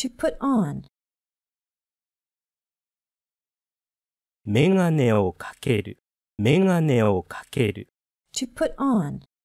to put on メガネをかける、メガネをかける。to put on